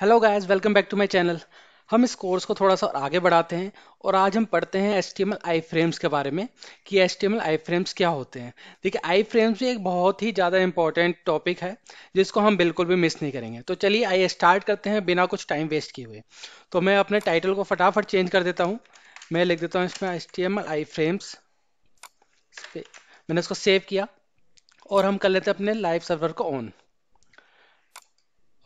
hello guys welcome back to my channel हम इस course को थोड़ा सा आगे बढ़ाते हैं और आज हम पढ़ते हैं S T M L I frames के बारे में कि S T M L I frames क्या होते हैं देखिए आई फ्रेम्स भी एक बहुत ही ज़्यादा इंपॉर्टेंट टॉपिक है जिसको हम बिल्कुल भी मिस नहीं करेंगे तो चलिए आई स्टार्ट करते हैं बिना कुछ टाइम वेस्ट किए हुए तो मैं अपने टाइटल को फटाफट चेंज कर देता हूँ मैं लिख देता हूँ इसमें S T M L I frames मैंने इसको सेव किया और हम कर लेते हैं अपने लाइव सर्वर को ऑन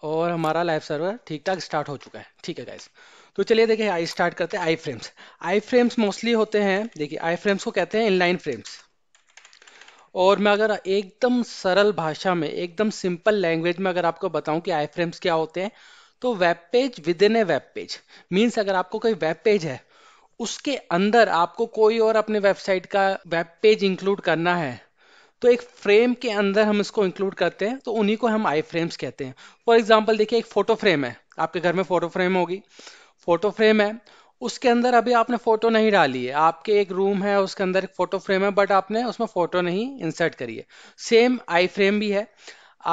और हमारा लाइव सर्वर ठीक ठाक स्टार्ट हो चुका है ठीक है गाइज तो चलिए देखिए आई स्टार्ट करते हैं आई फ्रेम्स आई फ्रेम्स मोस्टली होते हैं देखिए आई फ्रेम्स को कहते हैं इनलाइन फ्रेम्स और मैं अगर एकदम सरल भाषा में एकदम सिंपल लैंग्वेज में अगर आपको बताऊं कि आई फ्रेम्स क्या होते हैं तो web page within a web page means अगर आपको कोई वेब पेज है उसके अंदर आपको कोई और अपने वेबसाइट का वेब पेज इंक्लूड करना है तो एक फ्रेम के अंदर हम इसको इंक्लूड करते हैं तो उन्हीं को हम आई फ्रेम्स कहते हैं फॉर एग्जाम्पल देखिए एक फोटो फ्रेम है आपके घर में फोटो फ्रेम होगी फोटो फ्रेम है उसके अंदर अभी आपने फोटो नहीं डाली है आपके एक रूम है उसके अंदर एक फोटो फ्रेम है बट आपने उसमें फोटो नहीं इंसर्ट करी है सेम आई फ्रेम भी है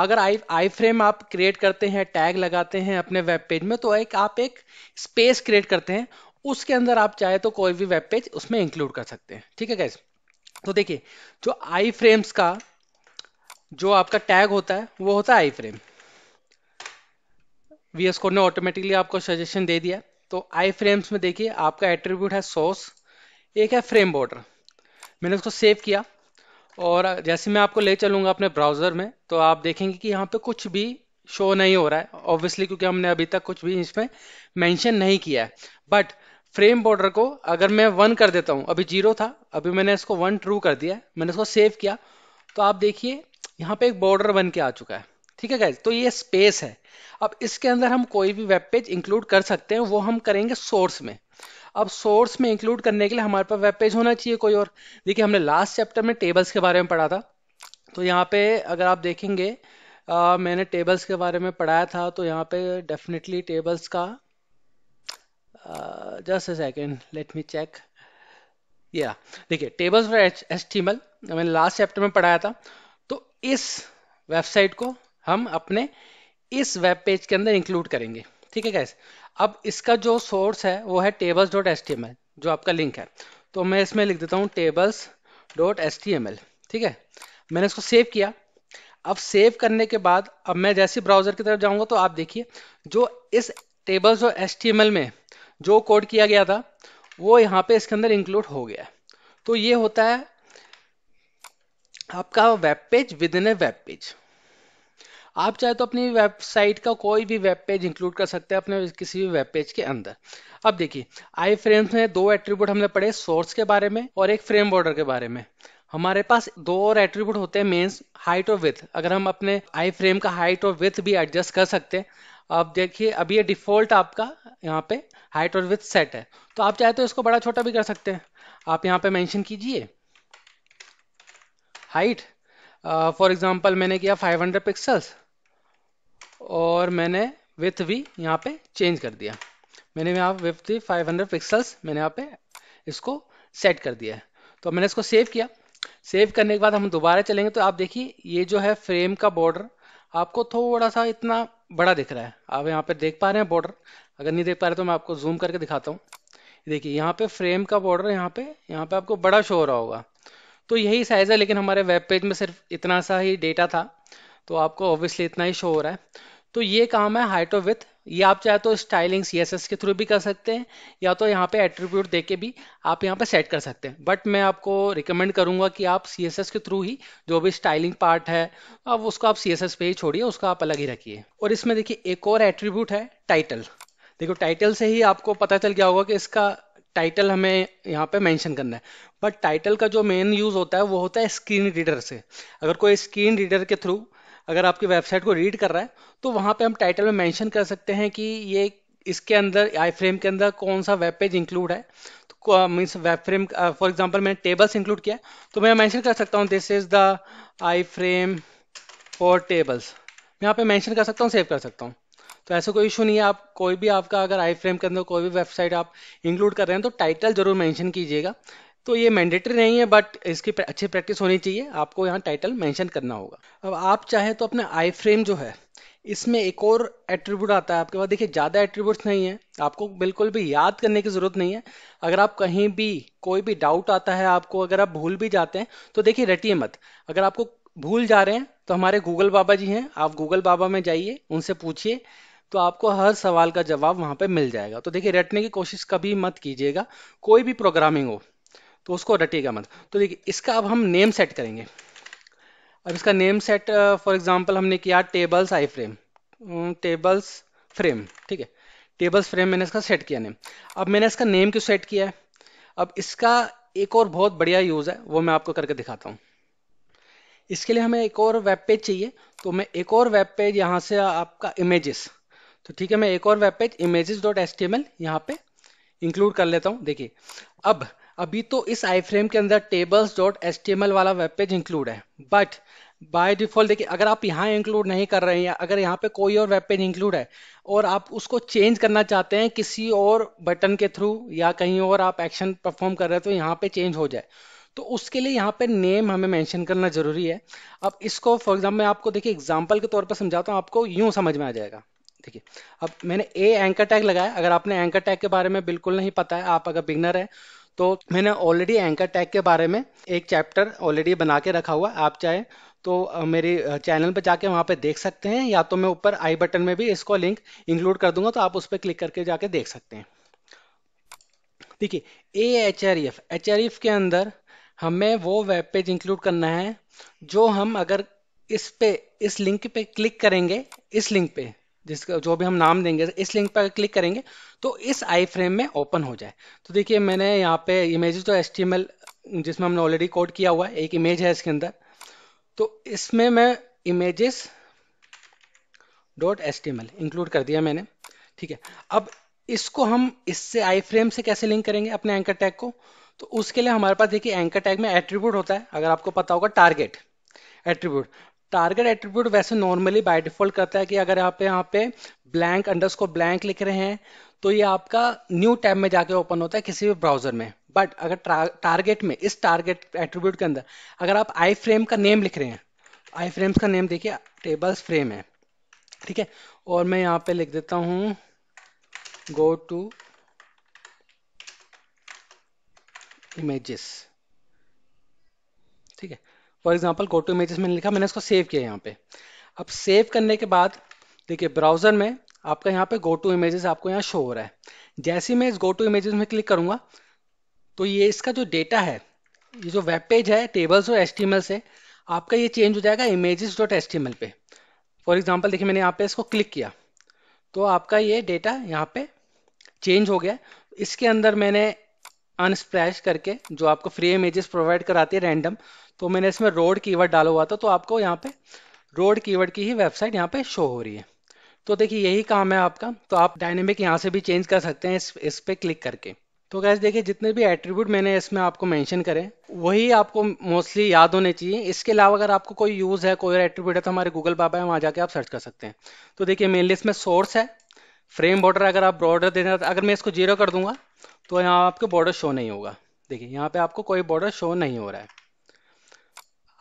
अगर आई आई फ्रेम आप क्रिएट करते हैं टैग लगाते हैं अपने वेब पेज में तो एक आप एक स्पेस क्रिएट करते हैं उसके अंदर आप चाहे तो कोई भी वेब पेज उसमें इंक्लूड कर सकते हैं ठीक है कैसे तो देखिए जो आई फ्रेम्स का जो आपका टैग होता है वो होता है आई फ्रेम वीएस कोड ने ऑटोमेटिकली आपको सजेशन दे दिया तो आई फ्रेम्स में देखिए आपका एट्रीब्यूट है सोर्स एक है फ्रेम बॉर्डर मैंने उसको सेव किया और जैसे मैं आपको ले चलूंगा अपने ब्राउजर में तो आप देखेंगे कि यहाँ पे कुछ भी शो नहीं हो रहा है ऑब्वियसली क्योंकि हमने अभी तक कुछ भी इसमें मेंशन नहीं किया है बट फ्रेम बॉर्डर को अगर मैं वन कर देता हूँ अभी जीरो था अभी मैंने इसको वन ट्रू कर दिया मैंने इसको सेव किया तो आप देखिए यहाँ पे एक बॉर्डर बन के आ चुका है ठीक है गैस तो ये स्पेस है अब इसके अंदर हम कोई भी वेब पेज इंक्लूड कर सकते हैं वो हम करेंगे सोर्स में अब सोर्स में इंक्लूड करने के लिए हमारे पास वेब पेज होना चाहिए कोई और देखिए हमने लास्ट चैप्टर में टेबल्स के बारे में पढ़ा था तो यहाँ पे अगर आप देखेंगे आ, मैंने टेबल्स के बारे में पढ़ाया था तो यहाँ पे डेफिनेटली टेबल्स का just uh, just a let me check या देखिए tables for H T L मैंने लास्ट चैप्टर में पढ़ाया था तो इस वेबसाइट को हम अपने इस वेब पेज के अंदर इंक्लूड करेंगे ठीक है कैसे अब इसका जो सोर्स है वो है tables dot S T M L जो आपका लिंक है तो मैं इसमें लिख देता हूँ tables dot S T M L ठीक है मैंने इसको सेव किया अब सेव करने के बाद अब मैं जैसे ब्राउजर की तरफ जाऊंगा तो आप देखिए जो इस टेबल्स और एस टी एम एल में जो कोड किया गया था वो यहाँ पे इसके अंदर इंक्लूड हो गया तो ये होता है आपका web page within a web page आप चाहे तो अपनी वेबसाइट का कोई भी वेब पेज इंक्लूड कर सकते हैं अपने किसी भी वेब पेज के अंदर अब देखिए आई फ्रेम्स में दो एट्रीब्यूट हमने पढ़े सोर्स के बारे में और एक फ्रेम बॉर्डर के बारे में हमारे पास दो और एट्रीब्यूट होते हैं मेंस हाइट और विथ अगर हम अपने आई फ्रेम का हाइट और विथ भी एडजस्ट कर सकते हैं अब देखिए अभी ये डिफॉल्ट आपका यहाँ पे हाइट और विथ सेट है तो आप चाहे तो इसको बड़ा छोटा भी कर सकते हैं आप यहाँ पे मेंशन कीजिए हाइट फॉर एग्जांपल मैंने किया 500 पिक्सल्स और मैंने विथ भी यहाँ पे चेंज कर दिया मैंने यहाँ विथ भी 500 पिक्सल्स मैंने यहाँ पे इसको सेट कर दिया है तो मैंने इसको सेव किया सेव करने के बाद हम दोबारा चलेंगे तो आप देखिए ये जो है फ्रेम का बॉर्डर आपको थोड़ा सा इतना बड़ा दिख रहा है आप यहाँ पे देख पा रहे हैं बॉर्डर अगर नहीं देख पा रहे तो मैं आपको जूम करके दिखाता हूँ देखिए यहाँ पे फ्रेम का बॉर्डर यहाँ पे यहाँ पे आपको बड़ा शो हो रहा होगा तो यही साइज़ है लेकिन हमारे वेब पेज में सिर्फ इतना सा ही डेटा था तो आपको ऑब्वियसली इतना ही शो हो रहा है तो ये काम है हाइट विथ ये आप चाहे तो स्टाइलिंग सी के थ्रू भी कर सकते हैं या तो यहाँ पे एट्रीब्यूट देके भी आप यहाँ पे सेट कर सकते हैं बट मैं आपको रिकमेंड करूँगा कि आप सी के थ्रू ही जो भी स्टाइलिंग पार्ट है अब उसको आप सी पे ही छोड़िए उसका आप अलग ही रखिए और इसमें देखिए एक और एट्रीब्यूट है टाइटल देखो टाइटल से ही आपको पता चल गया होगा कि इसका टाइटल हमें यहाँ पे मेंशन करना है बट टाइटल का जो मेन यूज़ होता है वो होता है स्क्रीन रीडर से अगर कोई स्क्रीन रीडर के थ्रू अगर आपकी वेबसाइट को रीड कर रहा है तो वहाँ पे हम टाइटल में मेंशन कर सकते हैं कि ये इसके अंदर आई फ्रेम के अंदर कौन सा वेब पेज इंक्लूड है तो means web frame for example मैंने टेबल्स इंक्लूड किया तो मैं मैंशन कर सकता हूँ this is the iframe for tables मैं यहाँ पे मेंशन कर सकता हूँ सेव कर सकता हूँ तो ऐसा कोई इशू नहीं है आप कोई भी आपका अगर आई फ्रेम के अंदर कोई भी वेबसाइट आप इंक्लूड कर रहे हैं तो टाइटल जरूर मैंशन कीजिएगा तो ये मैंडेटरी नहीं है बट इसकी अच्छी प्रैक्टिस होनी चाहिए आपको यहाँ टाइटल मेंशन करना होगा अब आप चाहे तो अपना आई फ्रेम जो है इसमें एक और एट्रीब्यूट आता है आपके पास देखिए ज़्यादा एट्रीब्यूट्स नहीं है आपको बिल्कुल भी याद करने की ज़रूरत नहीं है अगर आप कहीं भी कोई भी डाउट आता है आपको अगर आप भूल भी जाते हैं तो देखिए रटिए मत अगर आपको भूल जा रहे हैं तो हमारे गूगल बाबा जी हैं आप गूगल बाबा में जाइए उनसे पूछिए तो आपको हर सवाल का जवाब वहां पर मिल जाएगा तो देखिए रटने की कोशिश कभी मत कीजिएगा कोई भी प्रोग्रामिंग हो तो उसको रटेगा मत तो देखिए इसका अब हम नेम सेट करेंगे अब इसका नेम सेट फॉर एग्जाम्पल हमने किया tables iframe tables frame ठीक है टेबल्स फ्रेम मैंने इसका सेट किया नेम अब मैंने इसका नेम क्यों सेट किया है अब इसका एक और बहुत बढ़िया यूज़ है वो मैं आपको करके दिखाता हूँ इसके लिए हमें एक और वेब पेज चाहिए तो मैं एक और वेब पेज यहाँ से आपका इमेजेस तो ठीक है मैं एक और web page images dot S T M L यहाँ पे इंक्लूड कर लेता हूँ देखिए अब अभी तो इस आई फ्रेम के अंदर tables dot S T M L वाला वेब पेज इंक्लूड है बट बाय डिफॉल्ट देखिए अगर आप यहाँ इंक्लूड नहीं कर रहे हैं अगर यहाँ पे कोई और वेब पेज इंक्लूड है और आप उसको चेंज करना चाहते हैं किसी और बटन के थ्रू या कहीं और आप एक्शन परफॉर्म कर रहे हैं तो यहाँ पे चेंज हो जाए तो उसके लिए यहाँ पे नेम हमें मेंशन करना जरूरी है अब इसको फॉर एग्जाम्पल मैं आपको देखिए एग्जाम्पल के तौर पर समझाता हूँ आपको यूं समझ में आ जाएगा देखिए अब मैंने ए एंकर टैग लगाया अगर आपने एंकर टैग के बारे में बिल्कुल नहीं पता है आप अगर बिगनर है तो मैंने ऑलरेडी एंकर टैग के बारे में एक चैप्टर ऑलरेडी बना के रखा हुआ आप चाहे तो मेरे चैनल पर जाके वहाँ पे देख सकते हैं या तो मैं ऊपर आई बटन में भी इसको लिंक इंक्लूड कर दूंगा तो आप उस पर क्लिक करके जाके देख सकते हैं देखिए A H R F H R F के अंदर हमें वो वेब पेज इंक्लूड करना है जो हम अगर इस पे इस लिंक पे क्लिक करेंगे इस लिंक पे जिसका जो भी हम नाम देंगे इस लिंक पर क्लिक करेंगे तो इस आई फ्रेम में ओपन हो जाए तो देखिए मैंने यहाँ पे इमेज तो एस जिसमें हमने ऑलरेडी कोड किया हुआ है एक इमेज है इसके अंदर तो इसमें मैं इमेजेस डॉट एस इंक्लूड कर दिया मैंने ठीक है अब इसको हम इससे आई फ्रेम से कैसे लिंक करेंगे अपने एंकर टैग को तो उसके लिए हमारे पास देखिए एंकर टैग में एट्रीब्यूट होता है अगर आपको पता होगा टारगेट एट्रीब्यूट टारगेट एट्रीब्यूट वैसे नॉर्मली बाय डिफॉल्ट करता है कि अगर आप यहाँ पे ब्लैंक अंडर को ब्लैंक लिख रहे हैं तो ये आपका न्यू टैब में जाके ओपन होता है किसी भी ब्राउजर में बट अगर टारगेट में इस टारगेट एट्रीब्यूट के अंदर अगर आप आई फ्रेम का नेम लिख रहे हैं आई फ्रेम्स का नेम देखिए टेबल्स फ्रेम है ठीक है और मैं यहाँ पे लिख देता हूँ गो टू इमेजेस ठीक है फॉर एग्जाम्पल गो इमेजेस मैंने लिखा मैंने इसको सेव किया यहाँ पे अब सेव करने के बाद देखिए ब्राउजर में आपका यहाँ पे गोटू टू इमेजेस आपको यहाँ शो हो रहा है जैसे मैं इस गो इमेजेस में क्लिक करूंगा तो ये इसका जो डेटा है ये जो वेब पेज है टेबल्स और एस्टीमल से आपका ये चेंज हो जाएगा इमेजेस डॉट एस्टीमल पे फॉर एग्जाम्पल देखिए मैंने यहाँ पे इसको क्लिक किया तो आपका ये डेटा यहाँ पे चेंज हो गया इसके अंदर मैंने अनस्प्रैश करके जो आपको फ्री इमेजेस प्रोवाइड कराती है रैंडम तो मैंने इसमें रोड कीवर्ड डाला हुआ था तो आपको यहाँ पे रोड कीवर्ड की ही वेबसाइट यहाँ पे शो हो रही है तो देखिए यही काम है आपका तो आप डायनेमिक यहाँ से भी चेंज कर सकते हैं इस इस पर क्लिक करके तो कैसे देखिए जितने भी एट्रीब्यूट मैंने इसमें आपको मेंशन करे वही आपको मोस्टली याद होने चाहिए इसके अलावा अगर आपको कोई यूज़ है कोई एट्रीब्यूट है तो हमारे गूगल बाबा है वहाँ जाके आप सर्च कर सकते हैं तो देखिए मेनली इसमें सोर्स है फ्रेम बॉर्डर अगर आप बॉर्डर देना अगर मैं इसको जीरो कर दूंगा तो यहाँ आपको बॉर्डर शो नहीं होगा देखिए यहाँ पे आपको कोई बॉर्डर शो नहीं हो रहा है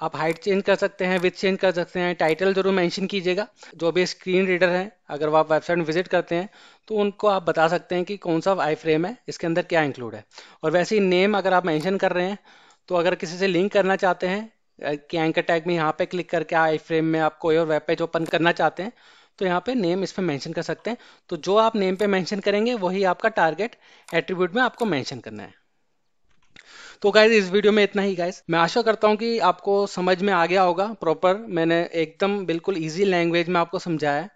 आप हाइट चेंज कर सकते हैं विथ चेंज कर सकते हैं टाइटल जरूर मेंशन कीजिएगा जो भी स्क्रीन रीडर हैं अगर वो आप वेबसाइट में विजिट करते हैं तो उनको आप बता सकते हैं कि कौन सा आई फ्रेम है इसके अंदर क्या इंक्लूड है और वैसे ही नेम अगर आप मेंशन कर रहे हैं तो अगर किसी से लिंक करना चाहते हैं कि एंकर टैग में यहाँ पे क्लिक करके आई फ्रेम में आप कोई और वेब पेज ओपन करना चाहते हैं तो यहाँ पे नेम इस पर मैंशन कर सकते हैं तो जो आप नेम पे मैंशन करेंगे वही आपका टारगेट एट्रीब्यूट में आपको मेंशन करना है तो गाइज इस वीडियो में इतना ही गाइज मैं आशा करता हूँ कि आपको समझ में आ गया होगा प्रॉपर मैंने एकदम बिल्कुल ईजी लैंग्वेज में आपको समझाया है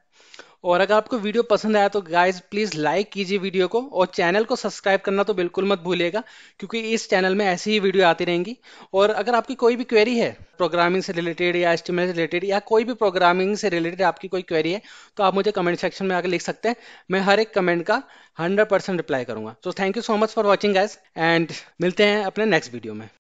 और अगर आपको वीडियो पसंद आया तो गाइज प्लीज लाइक कीजिए वीडियो को और चैनल को सब्सक्राइब करना तो बिल्कुल मत भूलिएगा क्योंकि इस चैनल में ऐसी ही वीडियो आती रहेंगी और अगर आपकी कोई भी क्वेरी है प्रोग्रामिंग से रिलेटेड या एस्टिमेट से रिलेटेड या कोई भी प्रोग्रामिंग से रिलेटेड आपकी कोई क्वेरी है तो आप मुझे कमेंट सेक्शन में आकर लिख सकते हैं मैं हर एक कमेंट का हंड्रेड रिप्लाई करूंगा तो thank you so much for watching guys and मिलते हैं अपने नेक्स्ट वीडियो में